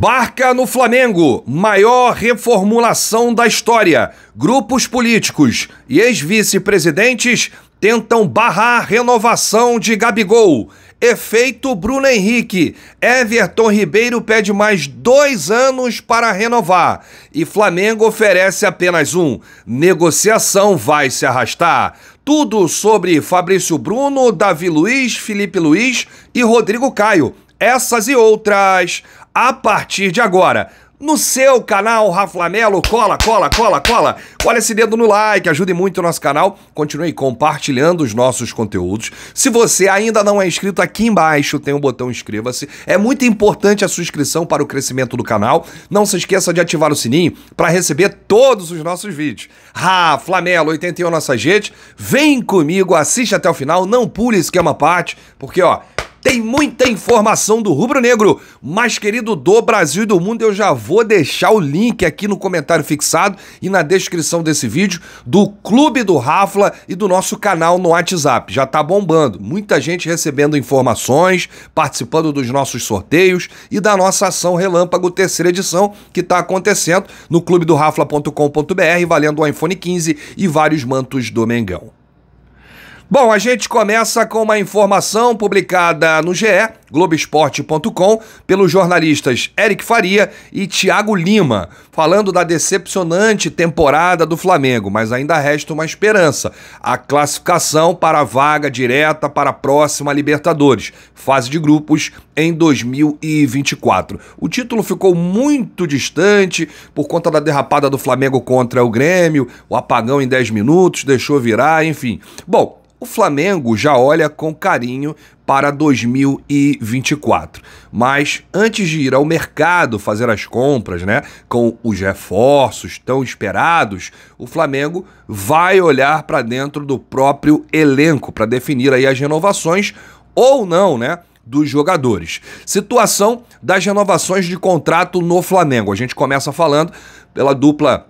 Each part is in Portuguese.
Barca no Flamengo, maior reformulação da história. Grupos políticos e ex-vice-presidentes tentam barrar renovação de Gabigol. Efeito Bruno Henrique. Everton Ribeiro pede mais dois anos para renovar. E Flamengo oferece apenas um. Negociação vai se arrastar. Tudo sobre Fabrício Bruno, Davi Luiz, Felipe Luiz e Rodrigo Caio. Essas e outras a partir de agora. No seu canal Raflamelo, cola, cola, cola, cola. Olha esse dedo no like, ajude muito o nosso canal. Continue compartilhando os nossos conteúdos. Se você ainda não é inscrito, aqui embaixo tem o um botão inscreva-se. É muito importante a sua inscrição para o crescimento do canal. Não se esqueça de ativar o sininho para receber todos os nossos vídeos. Raflamelo, 81 nossa gente. Vem comigo, assiste até o final, não pule esquema parte, porque ó, tem muita informação do Rubro Negro, mais querido do Brasil e do mundo. Eu já vou deixar o link aqui no comentário fixado e na descrição desse vídeo do Clube do Rafla e do nosso canal no WhatsApp. Já tá bombando. Muita gente recebendo informações, participando dos nossos sorteios e da nossa ação Relâmpago terceira edição que tá acontecendo no clube do rafla.com.br, valendo o iPhone 15 e vários mantos do Mengão. Bom, a gente começa com uma informação publicada no GE, Globoesporte.com, pelos jornalistas Eric Faria e Tiago Lima, falando da decepcionante temporada do Flamengo, mas ainda resta uma esperança: a classificação para a vaga direta para a próxima Libertadores, fase de grupos em 2024. O título ficou muito distante por conta da derrapada do Flamengo contra o Grêmio, o apagão em 10 minutos, deixou virar, enfim. Bom, o Flamengo já olha com carinho para 2024. Mas antes de ir ao mercado fazer as compras, né, com os reforços tão esperados, o Flamengo vai olhar para dentro do próprio elenco para definir aí as renovações ou não, né? dos jogadores. Situação das renovações de contrato no Flamengo. A gente começa falando pela dupla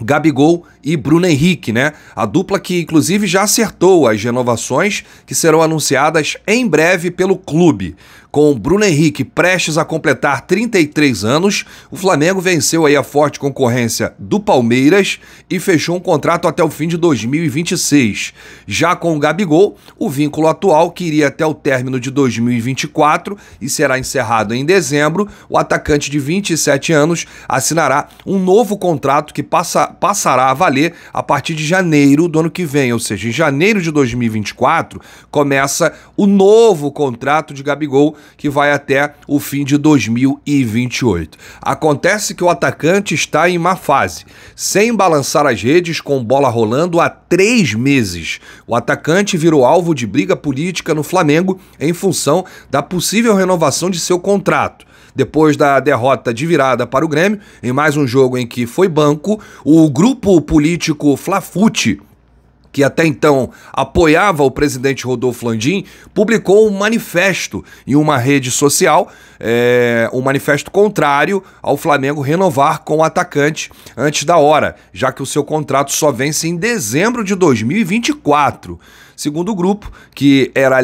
Gabigol e Bruno Henrique, né? A dupla que inclusive já acertou as renovações que serão anunciadas em breve pelo clube. Com Bruno Henrique prestes a completar 33 anos, o Flamengo venceu aí a forte concorrência do Palmeiras e fechou um contrato até o fim de 2026. Já com o Gabigol, o vínculo atual que iria até o término de 2024 e será encerrado em dezembro, o atacante de 27 anos assinará um novo contrato que passa, passará a valer a partir de janeiro do ano que vem, ou seja, em janeiro de 2024 começa o novo contrato de Gabigol que vai até o fim de 2028. Acontece que o atacante está em má fase, sem balançar as redes com bola rolando há três meses. O atacante virou alvo de briga política no Flamengo em função da possível renovação de seu contrato. Depois da derrota de virada para o Grêmio, em mais um jogo em que foi banco, o grupo político Flafute que até então apoiava o presidente Rodolfo Landim, publicou um manifesto em uma rede social, é, um manifesto contrário ao Flamengo renovar com o atacante antes da hora, já que o seu contrato só vence em dezembro de 2024. Segundo grupo, que era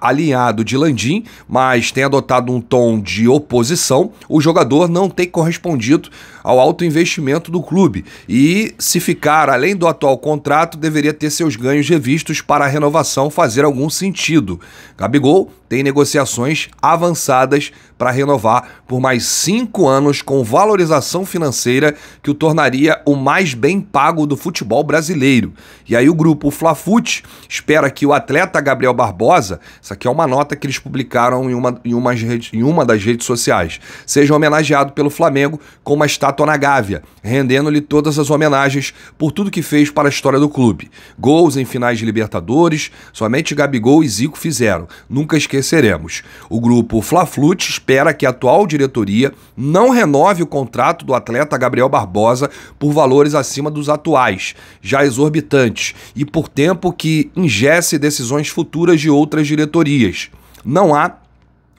alinhado de Landim, mas tem adotado um tom de oposição, o jogador não tem correspondido ao alto investimento do clube e, se ficar além do atual contrato, deveria ter seus ganhos revistos para a renovação fazer algum sentido. Gabigol tem negociações avançadas para renovar por mais cinco anos com valorização financeira que o tornaria o mais bem pago do futebol brasileiro. E aí o grupo Flafute espera que o atleta Gabriel Barbosa, isso aqui é uma nota que eles publicaram em uma, em uma, em uma das redes sociais, seja homenageado pelo Flamengo com uma estátua na Gávea, rendendo-lhe todas as homenagens por tudo que fez para a história do clube. Gols em finais de Libertadores, somente Gabigol e Zico fizeram. Nunca esqueceremos. O grupo Flaflute espera que a atual diretoria não renove o contrato do atleta Gabriel Barbosa por valores acima dos atuais, já exorbitantes, e por tempo que ingesse decisões futuras de outras diretorias. Não há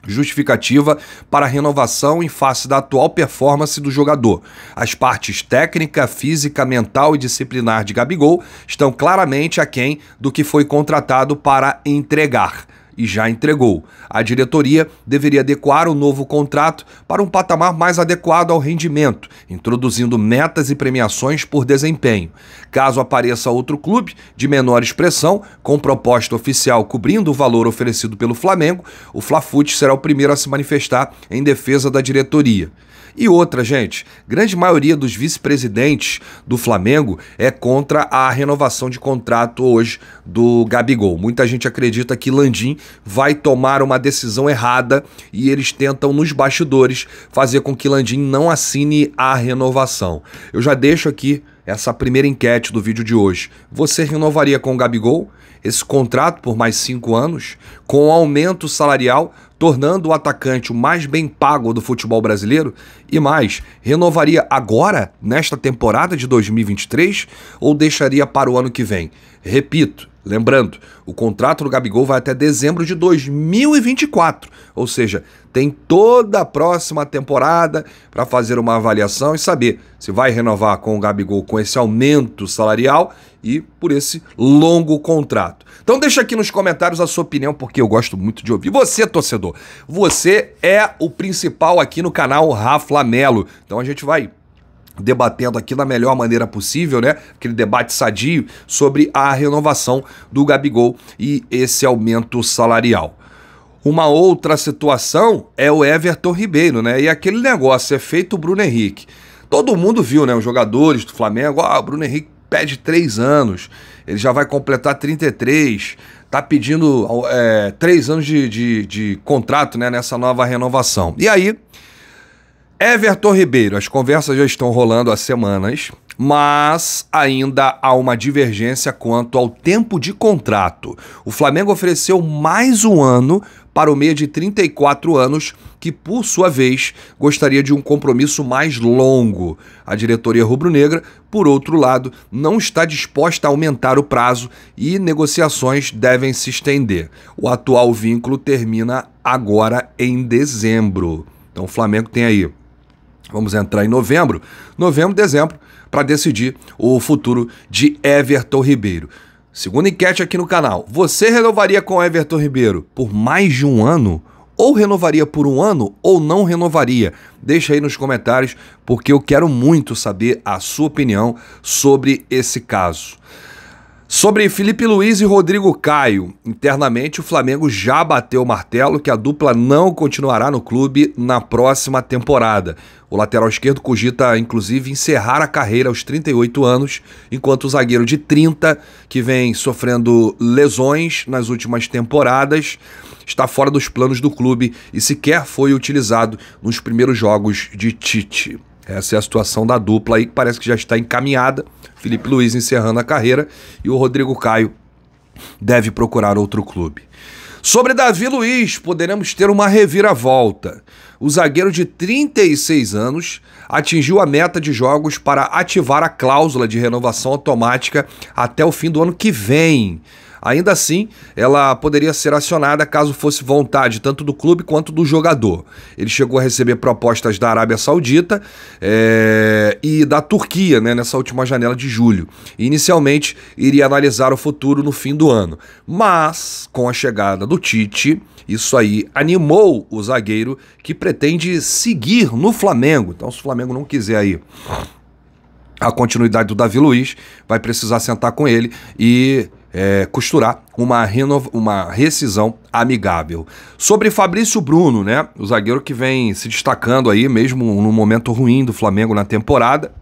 justificativa para a renovação em face da atual performance do jogador. As partes técnica, física, mental e disciplinar de Gabigol estão claramente aquém do que foi contratado para entregar e já entregou. A diretoria deveria adequar o novo contrato para um patamar mais adequado ao rendimento, introduzindo metas e premiações por desempenho. Caso apareça outro clube de menor expressão, com proposta oficial cobrindo o valor oferecido pelo Flamengo, o Flafute será o primeiro a se manifestar em defesa da diretoria. E outra, gente, grande maioria dos vice-presidentes do Flamengo é contra a renovação de contrato hoje do Gabigol. Muita gente acredita que Landim vai tomar uma decisão errada e eles tentam nos bastidores fazer com que Landim não assine a renovação. Eu já deixo aqui essa primeira enquete do vídeo de hoje. Você renovaria com o Gabigol esse contrato por mais cinco anos, com aumento salarial? tornando o atacante o mais bem pago do futebol brasileiro? E mais, renovaria agora, nesta temporada de 2023, ou deixaria para o ano que vem? Repito, lembrando, o contrato do Gabigol vai até dezembro de 2024, ou seja, tem toda a próxima temporada para fazer uma avaliação e saber se vai renovar com o Gabigol com esse aumento salarial e por esse longo contrato. Então deixa aqui nos comentários a sua opinião, porque eu gosto muito de ouvir. Você, torcedor, você é o principal aqui no canal Rafa Melo. Então a gente vai debatendo aqui da melhor maneira possível, né? Aquele debate sadio sobre a renovação do Gabigol e esse aumento salarial. Uma outra situação é o Everton Ribeiro, né? E aquele negócio é feito o Bruno Henrique. Todo mundo viu, né? Os jogadores do Flamengo, ah, o Bruno Henrique pede três anos, ele já vai completar 33, tá pedindo é, três anos de, de, de contrato né, nessa nova renovação. E aí, Everton Ribeiro, as conversas já estão rolando há semanas, mas ainda há uma divergência quanto ao tempo de contrato. O Flamengo ofereceu mais um ano para o meia de 34 anos, que, por sua vez, gostaria de um compromisso mais longo. A diretoria rubro-negra, por outro lado, não está disposta a aumentar o prazo e negociações devem se estender. O atual vínculo termina agora em dezembro. Então o Flamengo tem aí. Vamos entrar em novembro, novembro, dezembro, para decidir o futuro de Everton Ribeiro. Segunda enquete aqui no canal. Você renovaria com Everton Ribeiro por mais de um ano? Ou renovaria por um ano ou não renovaria? Deixa aí nos comentários, porque eu quero muito saber a sua opinião sobre esse caso. Sobre Felipe Luiz e Rodrigo Caio, internamente o Flamengo já bateu o martelo que a dupla não continuará no clube na próxima temporada. O lateral esquerdo cogita inclusive encerrar a carreira aos 38 anos, enquanto o zagueiro de 30, que vem sofrendo lesões nas últimas temporadas, está fora dos planos do clube e sequer foi utilizado nos primeiros jogos de Tite. Essa é a situação da dupla aí, que parece que já está encaminhada. Felipe Luiz encerrando a carreira e o Rodrigo Caio deve procurar outro clube. Sobre Davi Luiz, poderemos ter uma reviravolta. O zagueiro de 36 anos atingiu a meta de jogos para ativar a cláusula de renovação automática até o fim do ano que vem. Ainda assim, ela poderia ser acionada caso fosse vontade tanto do clube quanto do jogador. Ele chegou a receber propostas da Arábia Saudita é, e da Turquia né, nessa última janela de julho. Inicialmente, iria analisar o futuro no fim do ano. Mas, com a chegada do Tite, isso aí animou o zagueiro que pretende seguir no Flamengo. Então, se o Flamengo não quiser aí a continuidade do Davi Luiz, vai precisar sentar com ele e é, costurar uma, renova, uma rescisão amigável. Sobre Fabrício Bruno, né? O zagueiro que vem se destacando aí, mesmo no momento ruim do Flamengo na temporada.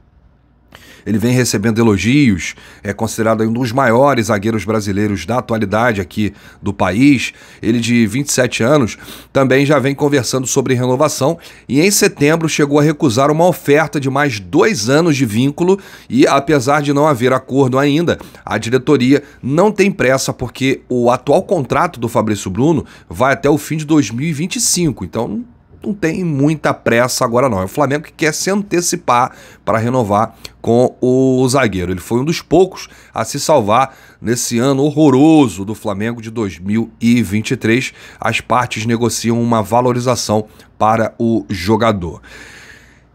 Ele vem recebendo elogios, é considerado um dos maiores zagueiros brasileiros da atualidade aqui do país. Ele, de 27 anos, também já vem conversando sobre renovação e em setembro chegou a recusar uma oferta de mais dois anos de vínculo. E apesar de não haver acordo ainda, a diretoria não tem pressa porque o atual contrato do Fabrício Bruno vai até o fim de 2025. Então não tem muita pressa agora não. É o Flamengo que quer se antecipar para renovar com o zagueiro. Ele foi um dos poucos a se salvar nesse ano horroroso do Flamengo de 2023. As partes negociam uma valorização para o jogador.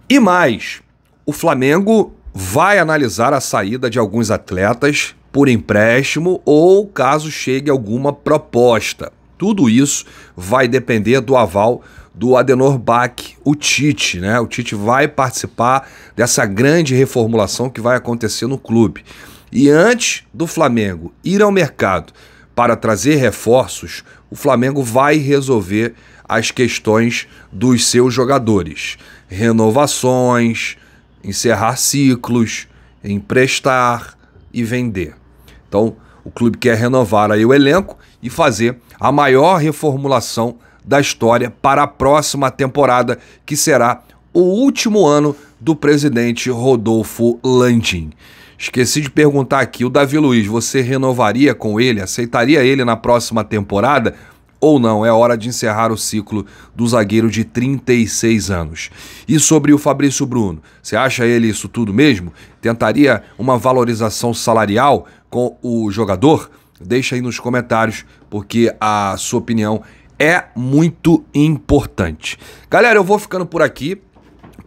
E mais, o Flamengo vai analisar a saída de alguns atletas por empréstimo ou caso chegue alguma proposta. Tudo isso vai depender do aval do Adenor Bach, o Tite, né? O Tite vai participar dessa grande reformulação que vai acontecer no clube. E antes do Flamengo ir ao mercado para trazer reforços, o Flamengo vai resolver as questões dos seus jogadores, renovações, encerrar ciclos, emprestar e vender. Então, o clube quer renovar aí o elenco e fazer a maior reformulação da história para a próxima temporada, que será o último ano do presidente Rodolfo Landim. Esqueci de perguntar aqui, o Davi Luiz, você renovaria com ele? Aceitaria ele na próxima temporada? Ou não, é hora de encerrar o ciclo do zagueiro de 36 anos. E sobre o Fabrício Bruno, você acha ele isso tudo mesmo? Tentaria uma valorização salarial com o jogador? Deixa aí nos comentários, porque a sua opinião é muito importante. Galera, eu vou ficando por aqui,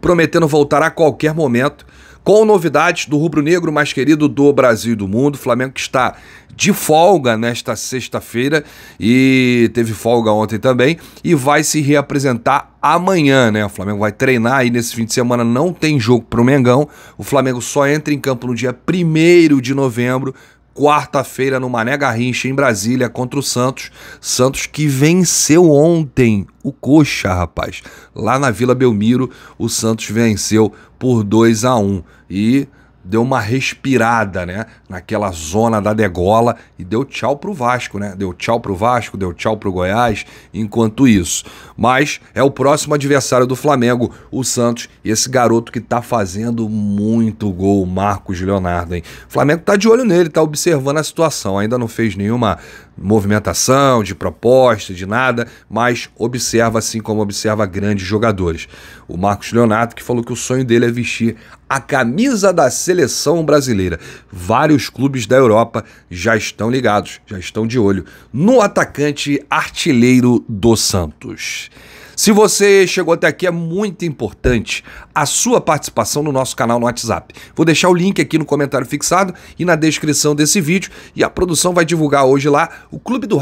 prometendo voltar a qualquer momento com novidades do rubro-negro mais querido do Brasil e do mundo. Flamengo que está de folga nesta sexta-feira e teve folga ontem também e vai se reapresentar amanhã, né? O Flamengo vai treinar aí nesse fim de semana, não tem jogo pro Mengão. O Flamengo só entra em campo no dia 1 de novembro quarta-feira no Mané Garrincha, em Brasília, contra o Santos. Santos que venceu ontem o Coxa, rapaz. Lá na Vila Belmiro, o Santos venceu por 2 a 1 E deu uma respirada, né? Naquela zona da degola e deu tchau pro Vasco, né? Deu tchau pro Vasco, deu tchau pro Goiás, enquanto isso. Mas é o próximo adversário do Flamengo, o Santos, e esse garoto que tá fazendo muito gol, Marcos Leonardo, hein? O Flamengo tá de olho nele, tá observando a situação, ainda não fez nenhuma movimentação, de proposta, de nada, mas observa assim como observa grandes jogadores. O Marcos Leonardo que falou que o sonho dele é vestir a camisa da seleção brasileira. Vários clubes da Europa já estão ligados, já estão de olho no atacante artilheiro do Santos. Se você chegou até aqui, é muito importante a sua participação no nosso canal no WhatsApp. Vou deixar o link aqui no comentário fixado e na descrição desse vídeo. E a produção vai divulgar hoje lá o clube do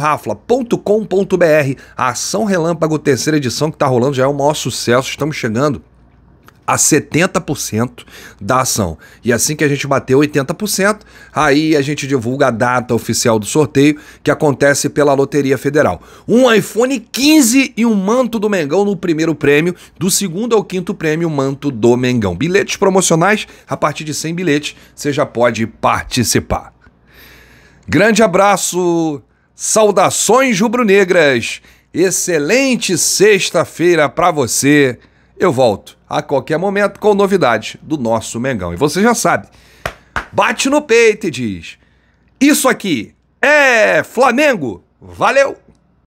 a ação relâmpago terceira edição que está rolando, já é o maior sucesso. Estamos chegando a 70% da ação. E assim que a gente bater 80%, aí a gente divulga a data oficial do sorteio que acontece pela Loteria Federal. Um iPhone 15 e um manto do Mengão no primeiro prêmio, do segundo ao quinto prêmio, manto do Mengão. Bilhetes promocionais, a partir de 100 bilhetes, você já pode participar. Grande abraço, saudações rubro-negras. Excelente sexta-feira para você. Eu volto a qualquer momento com novidades do nosso Mengão. E você já sabe, bate no peito e diz: Isso aqui é Flamengo! Valeu!